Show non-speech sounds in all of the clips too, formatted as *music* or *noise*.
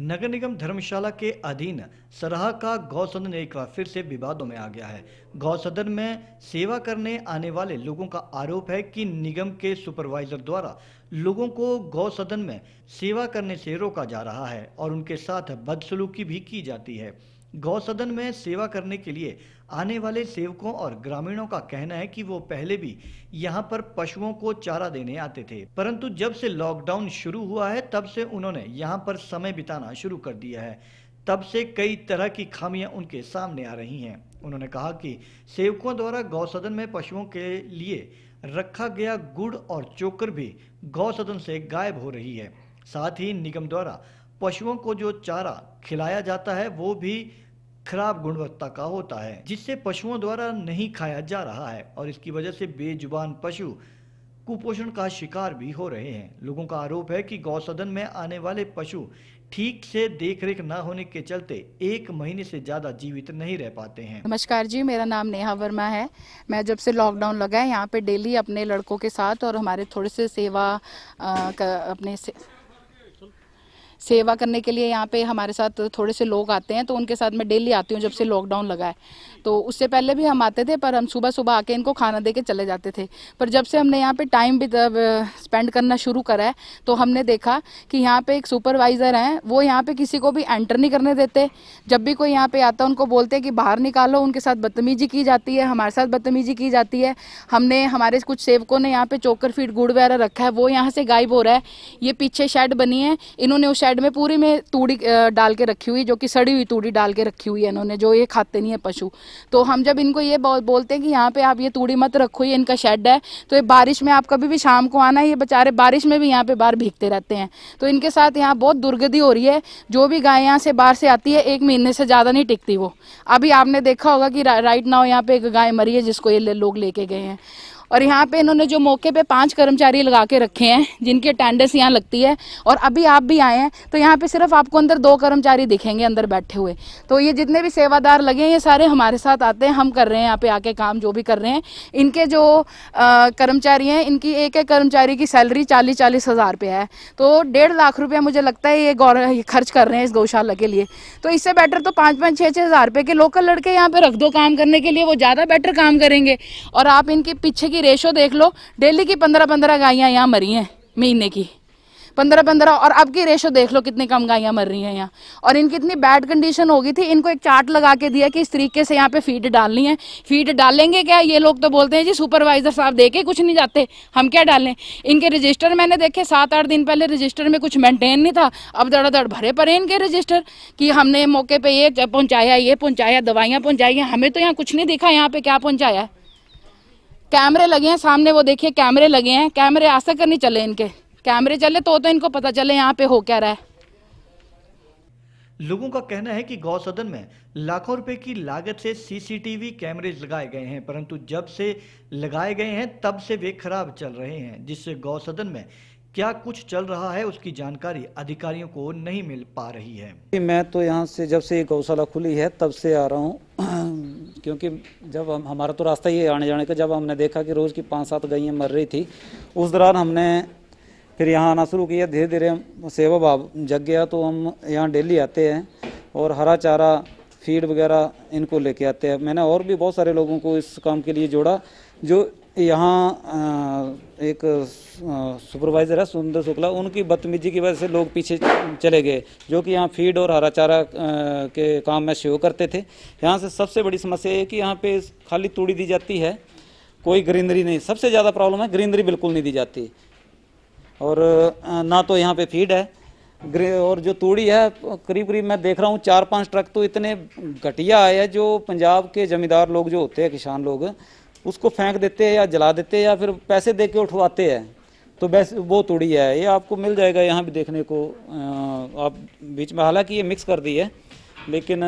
नगर निगम धर्मशाला के अधीन सराह का गौ सदन एक बार फिर से विवादों में आ गया है गौ सदन में सेवा करने आने वाले लोगों का आरोप है कि निगम के सुपरवाइजर द्वारा लोगों को गौ सदन में सेवा करने से रोका जा रहा है और उनके साथ बदसलूकी भी की जाती है गौ सदन में सेवा करने के लिए आने वाले सेवकों और ग्रामीणों का कहना है कि वो पहले भी यहाँ पर पशुओं को चारा देने आते थे परंतु जब से लॉकडाउन शुरू हुआ है तब से उन्होंने यहाँ पर समय बिताना शुरू कर दिया है तब से कई तरह की खामियां उनके सामने आ रही हैं उन्होंने कहा कि सेवकों द्वारा गौ सदन में पशुओं के लिए रखा गया गुड़ और चोकर भी गौ सदन से गायब हो रही है साथ ही निगम द्वारा पशुओं को जो चारा खिलाया जाता है वो भी खराब गुणवत्ता का होता है जिससे पशुओं द्वारा नहीं खाया जा रहा है और इसकी वजह से बेजुबान पशु कुपोषण का शिकार भी हो रहे हैं लोगों का आरोप है कि गौ सदन में आने वाले पशु ठीक से देखरेख न होने के चलते एक महीने से ज्यादा जीवित नहीं रह पाते हैं नमस्कार जी मेरा नाम नेहा वर्मा है मैं जब से लॉकडाउन लगा है यहाँ पे डेली अपने लड़कों के साथ और हमारे थोड़े से सेवा आ, अपने से, सेवा करने के लिए यहाँ पे हमारे साथ थोड़े से लोग आते हैं तो उनके साथ मैं डेली आती हूँ जब से लॉकडाउन लगा है तो उससे पहले भी हम आते थे पर हम सुबह सुबह आके इनको खाना दे के चले जाते थे पर जब से हमने यहाँ पे टाइम भी स्पेंड करना शुरू करा है तो हमने देखा कि यहाँ पे एक सुपरवाइज़र हैं वो यहाँ पे किसी को भी एंटर नहीं करने देते जब भी कोई यहाँ पर आता उनको बोलते हैं कि बाहर निकालो उनके साथ बदतमीजी की जाती है हमारे साथ बदतमीजी की जाती है हमने हमारे कुछ सेवकों ने यहाँ पर चोकर फीट गुड़ वगैरह रखा है वो यहाँ से गायब हो रहा है ये पीछे शेड बनी है इन्होंने उस शेड बेड में पूरी में तूड़ी डाल के रखी हुई जो कि सड़ी हुई तूड़ी डाल के रखी हुई है इन्होंने जो ये खाते नहीं है पशु तो हम जब इनको ये बोलते हैं कि यहाँ पे आप ये तूड़ी मत रखो ये इनका शेड है तो ये बारिश में आप कभी भी शाम को आना ये बेचारे बारिश में भी यहाँ पे बाहर भीगते रहते हैं तो इनके साथ यहाँ बहुत दुर्गति हो रही है जो भी गाय यहाँ से बाहर से आती है एक महीने से ज़्यादा नहीं टिकती वो अभी आपने देखा होगा कि राइट नाव यहाँ पे एक गाय मरी है जिसको ये लोग लेके गए हैं और यहाँ पे इन्होंने जो मौके पे पांच कर्मचारी लगा के रखे हैं जिनके अटेंडेंस यहाँ लगती है और अभी आप भी आए हैं तो यहाँ पे सिर्फ आपको अंदर दो कर्मचारी दिखेंगे अंदर बैठे हुए तो ये जितने भी सेवादार लगे हैं ये सारे हमारे साथ आते हैं हम कर रहे हैं यहाँ पे आके काम जो भी कर रहे हैं इनके जो कर्मचारी हैं इनकी एक एक कर्मचारी की सैलरी चालीस चालीस हज़ार रुपये है तो डेढ़ लाख रुपया मुझे लगता है ये गौर खर्च कर रहे हैं इस गौशाला के लिए तो इससे बेटर तो पाँच पाँच छः छः हज़ार रुपये के लोकल लड़के यहाँ पर रख दो काम करने के लिए वो ज़्यादा बेटर काम करेंगे और आप इनके पीछे की रेशो देख लो डेली की पंद्रह पंद्रह गायें यहाँ मरी हैं महीने की पंद्रह पंद्रह और अब की रेशो देख लो कितनी कम गायें मर रही हैं यहाँ और इनकी इतनी बैड कंडीशन हो गई थी इनको एक चार्ट लगा के दिया कि इस तरीके से यहाँ पे फीड डालनी है फीड डालेंगे क्या ये लोग तो बोलते हैं जी सुपरवाइजर साहब देखे कुछ नहीं जाते हम क्या डालें इनके रजिस्टर मैंने देखे सात आठ दिन पहले रजिस्टर में कुछ मेंटेन नहीं था अब दड़ा दड़ भरे पड़े इनके रजिस्टर कि हमने मौके पर ये पहुँचाया ये पहुँचाया दवाइयाँ पहुँचाई हमें तो यहाँ कुछ नहीं दिखा यहाँ पे क्या पहुँचाया कैमरे लगे हैं सामने वो देखिए कैमरे लगे हैं कैमरे आशा कर नहीं चले इनके कैमरे चले तो तो इनको पता चले यहाँ पे हो क्या रहा है लोगों का कहना है कि गौ सदन में लाखों रुपए की लागत से सीसीटीवी कैमरे लगाए गए हैं परंतु जब से लगाए गए हैं तब से वे खराब चल रहे हैं जिससे गौ सदन में क्या कुछ चल रहा है उसकी जानकारी अधिकारियों को नहीं मिल पा रही है मैं तो यहाँ से जब से गौशाला खुली है तब से आ रहा हूँ क्योंकि जब हम हमारा तो रास्ता है आने जाने का जब हमने देखा कि रोज़ की पाँच सात गायें मर रही थी उस दौरान हमने फिर यहाँ आना शुरू किया धीरे धीरे सेवा भाव जग गया तो हम यहाँ डेली आते हैं और हरा चारा फीड वगैरह इनको लेके आते हैं मैंने और भी बहुत सारे लोगों को इस काम के लिए जोड़ा जो यहाँ एक सुपरवाइज़र है सुंदर शुक्ला उनकी बदतमीजी की वजह से लोग पीछे चले गए जो कि यहाँ फीड और हरा चारा के काम में शो करते थे यहाँ से सबसे बड़ी समस्या है कि यहाँ पे खाली तूड़ी दी जाती है कोई ग्रीनरी नहीं सबसे ज़्यादा प्रॉब्लम है ग्रीनरी बिल्कुल नहीं दी जाती और ना तो यहाँ पे फीड है और जो तूड़ी है करीब करीब मैं देख रहा हूँ चार पांच ट्रक तो इतने घटिया आए हैं जो पंजाब के ज़मींदार लोग जो होते हैं किसान लोग उसको फेंक देते हैं या जला देते हैं या फिर पैसे दे के उठवाते हैं तो वैसे वो तोड़ी है ये आपको मिल जाएगा यहाँ भी देखने को आप बीच में हालांकि ये मिक्स कर दी है लेकिन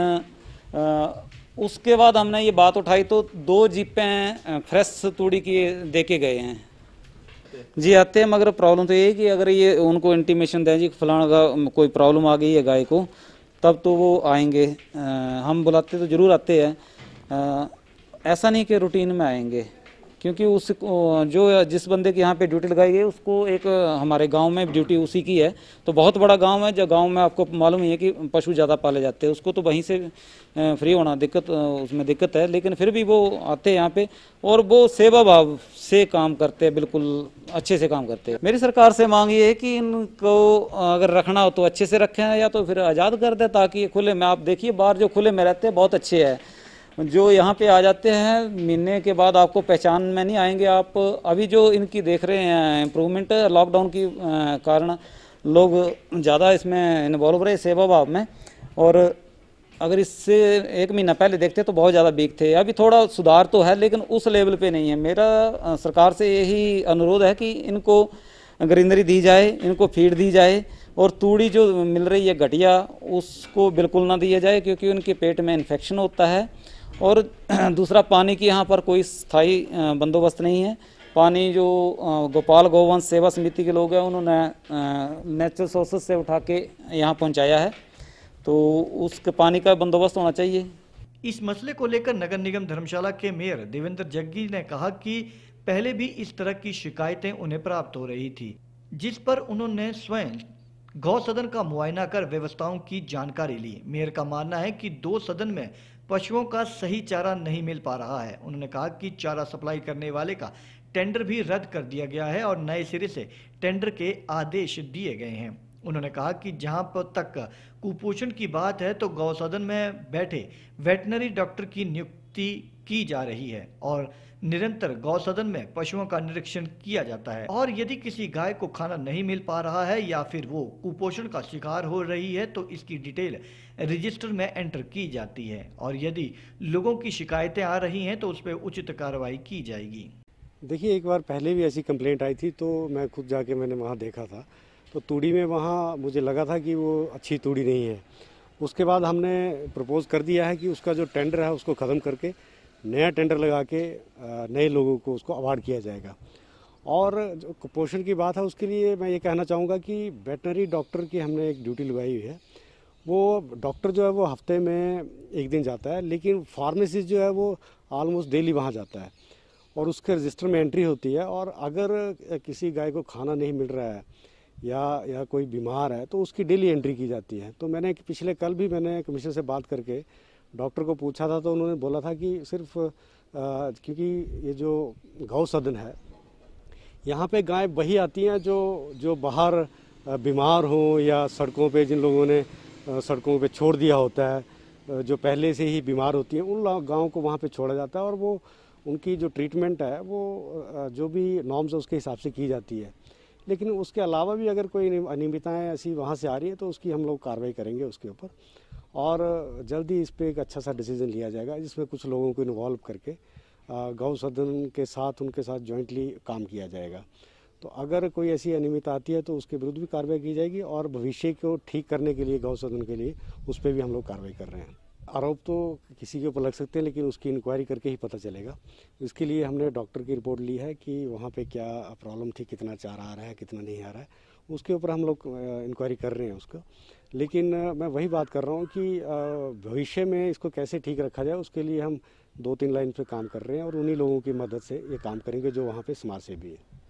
उसके बाद हमने ये बात उठाई तो दो जीपें फ्रेश तोड़ी की दे के गए हैं जी आते हैं मगर प्रॉब्लम तो ये कि अगर ये उनको इंटीमेशन दें जी फलाना का कोई प्रॉब्लम आ गई है गाय को तब तो वो आएंगे आ, हम बुलाते तो ज़रूर आते हैं ऐसा नहीं कि रूटीन में आएंगे क्योंकि उस जो जिस बंदे के यहाँ पे ड्यूटी लगाई गई उसको एक हमारे गांव में ड्यूटी उसी की है तो बहुत बड़ा गांव है जो गांव में आपको मालूम ही है कि पशु ज़्यादा पाले जाते हैं उसको तो वहीं से फ्री होना दिक्कत उसमें दिक्कत है लेकिन फिर भी वो आते हैं यहाँ पे और वो सेवा भाव से काम करते हैं बिल्कुल अच्छे से काम करते हैं मेरी सरकार से मांग ये है कि इनको अगर रखना हो तो अच्छे से रखें या तो फिर आज़ाद कर दें ताकि खुले में आप देखिए बाहर जो खुले में रहते हैं बहुत अच्छे हैं जो यहाँ पे आ जाते हैं महीने के बाद आपको पहचान में नहीं आएंगे आप अभी जो इनकी देख रहे हैं इम्प्रूवमेंट लॉकडाउन की कारण लोग ज़्यादा इसमें इन्वॉल्व रहे सेवा भाव में और अगर इससे एक महीना पहले देखते तो बहुत ज़्यादा बीक थे अभी थोड़ा सुधार तो है लेकिन उस लेवल पे नहीं है मेरा सरकार से यही अनुरोध है कि इनको ग्रीनरी दी जाए इनको फीड दी जाए और तूड़ी जो मिल रही है घटिया उसको बिल्कुल ना दिया जाए क्योंकि उनके पेट में इन्फेक्शन होता है और *clears throat* दूसरा पानी की यहाँ पर कोई स्थायी बंदोबस्त नहीं है पानी जो गोपाल गोवंश सेवा समिति के लोग हैं उन्होंने नेचुरल सोर्सेज से उठा के यहाँ पहुँचाया है तो उसके पानी का बंदोबस्त होना चाहिए इस मसले को लेकर नगर निगम धर्मशाला के मेयर देवेंद्र जग्गी ने कहा कि पहले भी इस तरह की शिकायतें उन्हें प्राप्त हो रही थी जिस पर उन्होंने स्वयं गौ सदन का मुआयना कर व्यवस्थाओं की जानकारी ली मेयर का मानना है कि दो सदन में पशुओं का सही चारा नहीं मिल पा रहा है उन्होंने कहा कि चारा सप्लाई करने वाले का टेंडर भी रद्द कर दिया गया है और नए सिरे से टेंडर के आदेश दिए गए हैं उन्होंने कहा कि जहां पर तक कुपोषण की बात है तो गौसदन में बैठे वेटनरी डॉक्टर की नियुक्ति नियुक्ति की जा रही है और निरंतर गौ सदन में पशुओं का निरीक्षण किया जाता है और यदि किसी गाय को खाना नहीं मिल पा रहा है या फिर वो कुपोषण का शिकार हो रही है तो इसकी डिटेल रजिस्टर में एंटर की जाती है और यदि लोगों की शिकायतें आ रही हैं तो उस पर उचित कार्रवाई की जाएगी देखिए एक बार पहले भी ऐसी कंप्लेंट आई थी तो मैं खुद जाके मैंने वहाँ देखा था तो तूड़ी में वहाँ मुझे लगा था कि वो अच्छी तूड़ी नहीं है उसके बाद हमने प्रपोज़ कर दिया है कि उसका जो टेंडर है उसको ख़त्म करके नया टेंडर लगा के नए लोगों को उसको अवार्ड किया जाएगा और जो कुपोषण की बात है उसके लिए मैं ये कहना चाहूँगा कि वेटनरी डॉक्टर की हमने एक ड्यूटी लगाई हुई है वो डॉक्टर जो है वो हफ्ते में एक दिन जाता है लेकिन फार्मेसिस्ट जो है वो आलमोस्ट डेली वहाँ जाता है और उसके रजिस्टर में एंट्री होती है और अगर किसी गाय को खाना नहीं मिल रहा है या या कोई बीमार है तो उसकी डेली एंट्री की जाती है तो मैंने पिछले कल भी मैंने कमीशन से बात करके डॉक्टर को पूछा था तो उन्होंने बोला था कि सिर्फ क्योंकि ये जो गौ सदन है यहाँ पे गाय वही आती हैं जो जो बाहर बीमार हों या सड़कों पे जिन लोगों ने सड़कों पे छोड़ दिया होता है जो पहले से ही बीमार होती हैं उन गाँव को वहाँ पे छोड़ा जाता है और वो उनकी जो ट्रीटमेंट है वो जो भी नॉर्म्स है उसके हिसाब से की जाती है लेकिन उसके अलावा भी अगर कोई अनियमितताएँ ऐसी वहाँ से आ रही है तो उसकी हम लोग कार्रवाई करेंगे उसके ऊपर और जल्दी इस पर एक अच्छा सा डिसीजन लिया जाएगा जिसमें कुछ लोगों को इन्वॉल्व करके गौ सदन के साथ उनके साथ जॉइंटली काम किया जाएगा तो अगर कोई ऐसी अनियमितता आती है तो उसके विरुद्ध भी कार्रवाई की जाएगी और भविष्य को ठीक करने के लिए गौ सदन के लिए उस पर भी हम लोग कार्रवाई कर रहे हैं आरोप तो किसी के ऊपर लग सकते हैं लेकिन उसकी इंक्वायरी करके ही पता चलेगा इसके लिए हमने डॉक्टर की रिपोर्ट ली है कि वहाँ पे क्या प्रॉब्लम थी कितना चारा आ रहा है कितना नहीं आ रहा है उसके ऊपर हम लोग इंक्वायरी कर रहे हैं उसको लेकिन मैं वही बात कर रहा हूँ कि भविष्य में इसको कैसे ठीक रखा जाए उसके लिए हम दो तीन लाइन पर काम कर रहे हैं और उन्हीं लोगों की मदद से ये काम करेंगे जो वहाँ पर समाज भी है